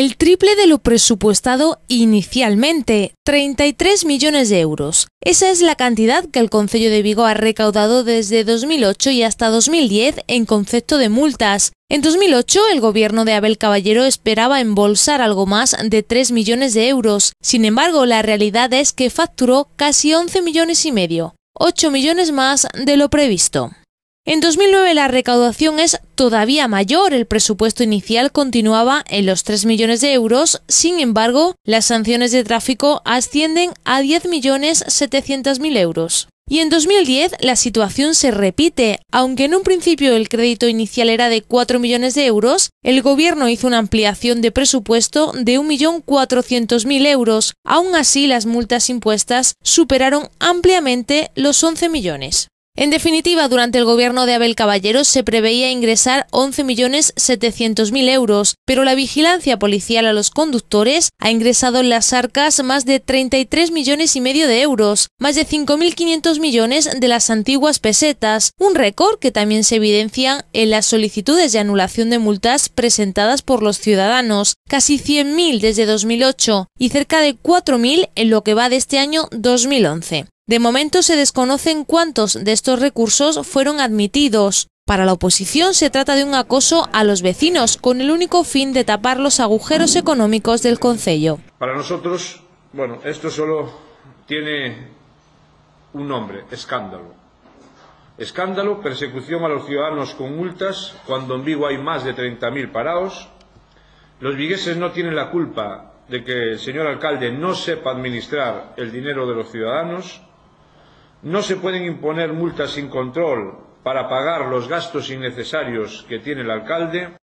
el triple de lo presupuestado inicialmente, 33 millones de euros. Esa es la cantidad que el Concello de Vigo ha recaudado desde 2008 y hasta 2010 en concepto de multas. En 2008, el gobierno de Abel Caballero esperaba embolsar algo más de 3 millones de euros. Sin embargo, la realidad es que facturó casi 11 millones y medio, 8 millones más de lo previsto. En 2009 la recaudación es todavía mayor, el presupuesto inicial continuaba en los 3 millones de euros, sin embargo, las sanciones de tráfico ascienden a 10 millones mil euros. Y en 2010 la situación se repite. Aunque en un principio el crédito inicial era de 4 millones de euros, el gobierno hizo una ampliación de presupuesto de 1.400.000 euros. Aún así, las multas impuestas superaron ampliamente los 11 millones. En definitiva, durante el gobierno de Abel Caballero se preveía ingresar 11.700.000 euros, pero la vigilancia policial a los conductores ha ingresado en las arcas más de 33 de euros, más de 5.500 millones de las antiguas pesetas, un récord que también se evidencia en las solicitudes de anulación de multas presentadas por los ciudadanos, casi 100.000 desde 2008 y cerca de 4.000 en lo que va de este año 2011. De momento se desconocen cuántos de estos recursos fueron admitidos. Para la oposición se trata de un acoso a los vecinos con el único fin de tapar los agujeros económicos del Concello. Para nosotros, bueno, esto solo tiene un nombre, escándalo. Escándalo, persecución a los ciudadanos con multas, cuando en Vigo hay más de 30.000 parados. Los vigueses no tienen la culpa de que el señor alcalde no sepa administrar el dinero de los ciudadanos. No se pueden imponer multas sin control para pagar los gastos innecesarios que tiene el alcalde.